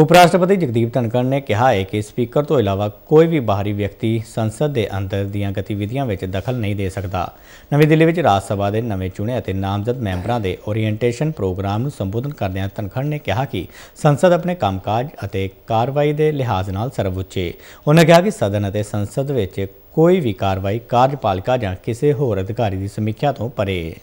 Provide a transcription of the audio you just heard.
ਉਪ ਰਾਸ਼ਟਰਪਤੀ ਜਗਦੀਪ ਧਨਕਰ ਨੇ ਕਿਹਾ ਹੈ ਕਿ ਸਪੀਕਰ ਤੋਂ ਇਲਾਵਾ ਕੋਈ ਵੀ ਬਾਹਰੀ ਵਿਅਕਤੀ ਸੰਸਦ ਦੇ ਅੰਦਰ ਦੀਆਂ ਗਤੀਵਿਧੀਆਂ ਵਿੱਚ ਦਖਲ ਨਹੀਂ ਦੇ ਸਕਦਾ। ਨਵੀਂ ਦਿੱਲੀ ਵਿੱਚ ਰਾਜ ਸਭਾ ਦੇ ਨਵੇਂ ਚੁਣੇ ਅਤੇ ਨਾਮਜ਼ਦ ਮੈਂਬਰਾਂ ਦੇ ਓਰੀਐਂਟੇਸ਼ਨ ਪ੍ਰੋਗਰਾਮ ਨੂੰ ਸੰਬੋਧਨ ਕਰਦਿਆਂ ਧਨਕਰ ਨੇ ਕਿਹਾ ਕਿ ਸੰਸਦ ਆਪਣੇ ਕੰਮਕਾਜ ਅਤੇ ਕਾਰਵਾਈ ਦੇ ਲਿਹਾਜ਼ ਨਾਲ ਸਰਵਉੱਚੇ। ਉਨ੍ਹਾਂ ਕਿਹਾ ਕਿ ਸਦਨ ਅਤੇ ਸੰਸਦ ਵਿੱਚ ਕੋਈ ਵੀ ਕਾਰਵਾਈ ਕਾਰਜਪਾਲਿਕਾ ਜਾਂ ਕਿਸੇ ਹੋਰ ਅਧਿਕਾਰੀ ਦੀ ਸਮੀਖਿਆ ਤੋਂ ਪਰੇ